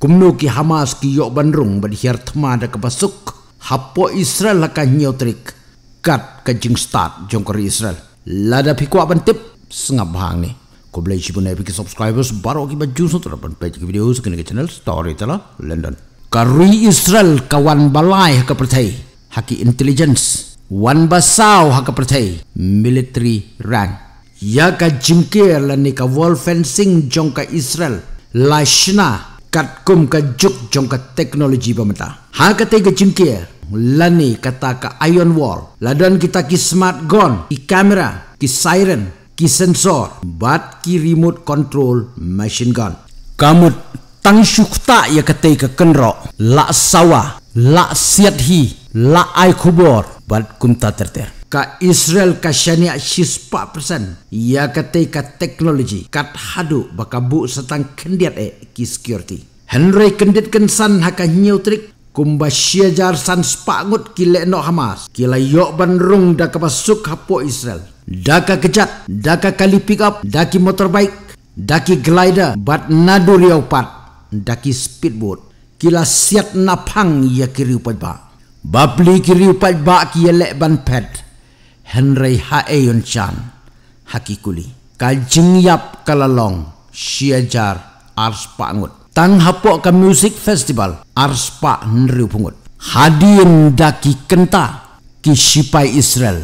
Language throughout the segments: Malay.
kumno ki Hamas ki yok bandrung bali hiar tema da ke pasuk hapo Israel la kan nyotrik kat ke jing start jongkor Israel lada piku bantip sengap bahang ni ko boleh jibun na pik subscribers baro ki baju so tu dapat page video sekene ke channel story tala London karui Israel kawan balai ke percai haki intelligence wan basau ha percai military rank ya ka jingkir la ni ka wall fencing jongka Israel lashna katkum ka juk jong ka teknologi pemerintah. Ha ka tega cingkir, lani kata ka iron wall. Ladan kita ki smart gun, ki kamera, ki siren, ki sensor, bat ki remote control machine gun. Kamut tang syukta ya kata ka kenro, lak sawah, lak siat hi, lak ai kubur, bat kumta terter ka Israel ka syania 64% ya kata ka teknologi kat hadu bakabu setang kendiat e ki security Henry kendit kensan haka nyiu trik kumba syajar san spangut ki lekno Hamas ki layok banrung da ka pasuk hapo Israel da ka kejat da ka kali pick up da ki motorbike da ki glider bat nadu leopard da ki speedboat kila siat napang ya kiri upat ba Bapli kiri upat ba kiyelek ban pet. Henry Haeyun Chan Hakikuli Kajing Yap Kalalong Siajar Ars Pangut Tang Hapok ke Music Festival Ars Pak Nriu Pungut Hadiyun Daki Kenta Ki Sipai Israel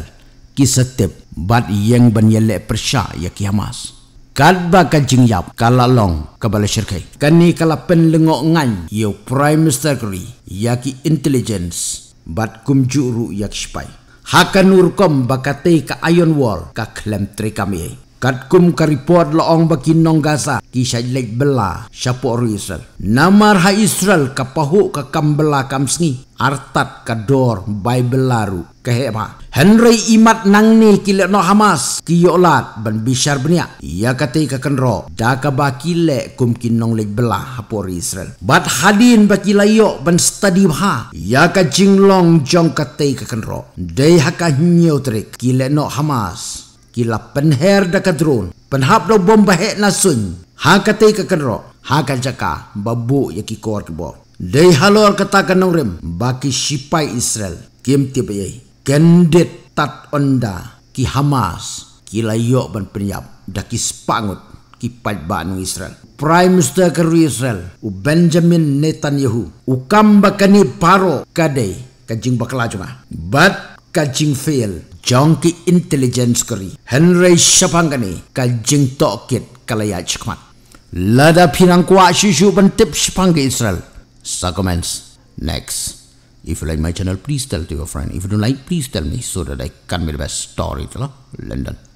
Ki Setip Bat Yang Ben Yelek Persya Ya Ki Hamas Kadba Kajing Yap Kalalong Kebala Syirkai Kani Kalapen Lengok Ngan Yau Prime Minister Kri Ya Ki Intelligence Bat Kumjuru Ya Ki Sipai hakanurkom bakatay ka ayon wall ka klemtrikami katkum karipuat laong bakinong gasa ki syajlek bela syapu ori Israel. Namar ha Israel kapahuk ka kambela kamsngi artat ka dor laru belaru kehema. Henry imat nangni ni kilek no Hamas ki yolat ban bishar benia. Ia kata ika kenro da kaba kilek kum kinong lek bela hapu ori Israel. Bat hadin baki layo ban stadi ha. Ia kajing long jong kata ika kenro. Dei haka nyotrik kilek no Hamas kila penher da kadrun penhap do bom bahek nasun ha kate ke kenro ha jaka kan babu ya ki kor ke bo dei halor kata kanurim baki sipai israel kim ti bayi kendet tat onda ki hamas kila layo ban penyap da ki spangut ki pat banu israel prime minister ke israel u benjamin netanyahu u kambakani paro kadai kanjing bakla juma bat kajing fail jongki intelligence kari henry shapangani kajing tokit kalaya chikmat lada pinang kwa shishu bentip shapangi israel sa comments next if you like my channel please tell to your friend if you don't like please tell me so that i can be the best story to london